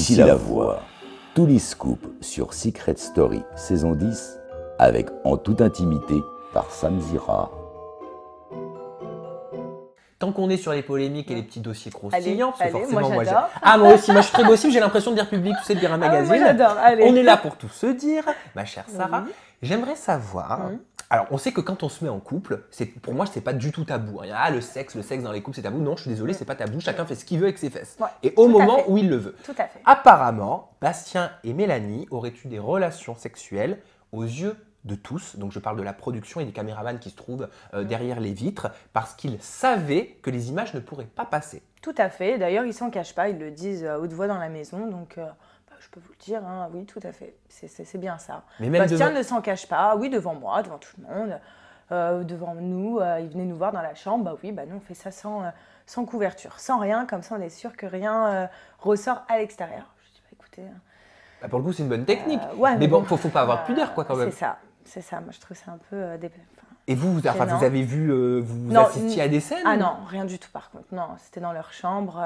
Ici La Voix, Tous les scoops sur Secret Story saison 10 avec En toute intimité par Samzira. Tant qu'on est sur les polémiques et les petits dossiers croustillants, parce forcément, moi, Ah, moi aussi, moi je suis très j'ai l'impression de dire public, tu sais, de dire un ah magazine. Ah allez. On est là pour tout se dire, ma chère Sarah. J'aimerais savoir, alors, on sait que quand on se met en couple, c'est pour moi, c'est pas du tout tabou. Hein. Ah, le sexe, le sexe dans les couples, c'est tabou. Non, je suis désolé, mm. c'est pas tabou. Chacun fait ce qu'il veut avec ses fesses. et au moment où il le veut. Tout à fait. Apparemment, Bastien et Mélanie auraient eu des relations sexuelles aux yeux de tous, donc je parle de la production et des caméramans qui se trouvent euh, mm. derrière les vitres, parce qu'ils savaient que les images ne pourraient pas passer. Tout à fait, d'ailleurs ils s'en cachent pas, ils le disent euh, à haute voix dans la maison, donc euh, je peux vous le dire, hein, oui, tout à fait, c'est bien ça. Mais même Bastien ne s'en cache pas, oui, devant moi, devant tout le monde, euh, devant nous, euh, il venait nous voir dans la chambre, bah oui, bah nous on fait ça sans, euh, sans couverture, sans rien, comme ça on est sûr que rien ressort à l'extérieur. Je dis, bah écoutez... Hein. Bah pour le coup, c'est une bonne technique, ouais, mais, bon, il faut, faut, pas avoir de pudeur, quoi, quand même. C'est ça, c'est ça, moi je trouve ça un peu... et vous, enfin, vous avez vu, vous assistiez à des scènes Ah non, rien du tout par contre, non, c'était dans leur chambre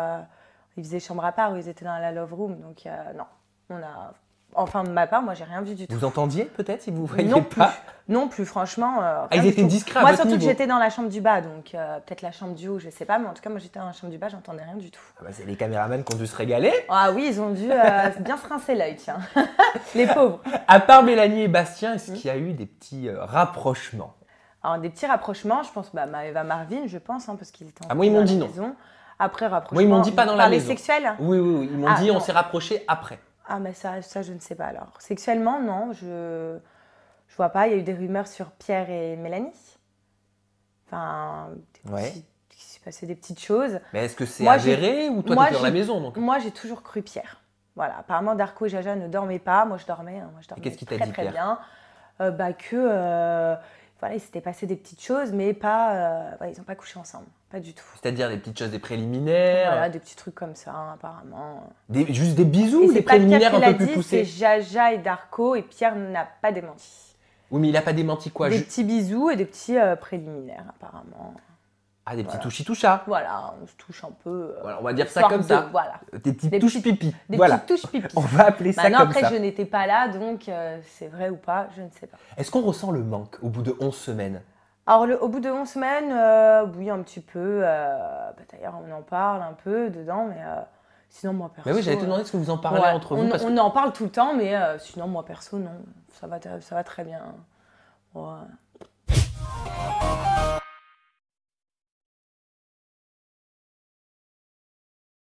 ils faisaient chambre à part où ils étaient dans la love room. Donc non, on a, enfin de ma part, moi j'ai rien vu du tout. Vous entendiez peut-être si vous voyiez non pas plus, Non plus, franchement. Euh, ah, ils Moi surtout que j'étais dans la chambre du bas, donc euh, peut-être la chambre du haut, je sais pas, mais en tout cas moi j'étais dans la chambre du bas, j'entendais rien du tout. Ah bah, c'est les caméramans qui ont dû se régaler. Ah oui, ils ont dû euh, bien se rincer l'œil, tiens. les pauvres. À part Mélanie et Bastien, est-ce hmm. qu'il y a eu des petits rapprochements Alors des petits rapprochements, je pense, bah, Eva Marvin, je pense, hein, parce qu'ils étaient en Ah moi ils m'ont dit non. Après rapprochement. ils m'ont dit pas dans la maison. Oui oui oui, ils m'ont ah, dit on s'est rapprochés après. Ah, mais ça, ça, je ne sais pas alors. Sexuellement, non, je ne vois pas. Il y a eu des rumeurs sur Pierre et Mélanie. Enfin, il s'est passé des petites choses. Mais est-ce que c'est gérer ou toi, tu dans la maison donc Moi, j'ai toujours cru Pierre. Voilà, apparemment, Darko et Jaja ne dormaient pas. Moi, je dormais. Hein. Moi, je dormais et qu'est-ce qui t'a dit, très bien. Euh, bah, que euh, voilà, ils s'était passé des petites choses, mais pas, euh, ils n'ont pas couché ensemble, pas du tout. C'est-à-dire des petites choses, des préliminaires Voilà, des petits trucs comme ça, hein, apparemment. juste des bisous, des préliminaires un peu plus poussés. C'est Jaja et Darko, et Pierre n'a pas démenti. Oui, mais il n'a pas démenti quoi Des petits bisous et des petits euh, préliminaires, apparemment. Ah, des petits touches touchis touchas. Voilà, on se touche un peu. Euh, voilà, on va dire ça comme ça. Des petites touches pipi. Des petites touches pipi. On va appeler ça comme après, ça. après, je n'étais pas là, donc euh, c'est vrai ou pas, je ne sais pas. Est-ce qu'on ressent le manque au bout de 11 semaines Alors, le, au bout de 11 semaines, euh, oui, un petit peu. Bah, d'ailleurs, on en parle un peu dedans, mais sinon, moi, perso. Mais oui, j'allais te demander ce que vous en parlez entre vous. on en parle tout le temps, mais sinon, moi, perso, non. Ça va, très bien.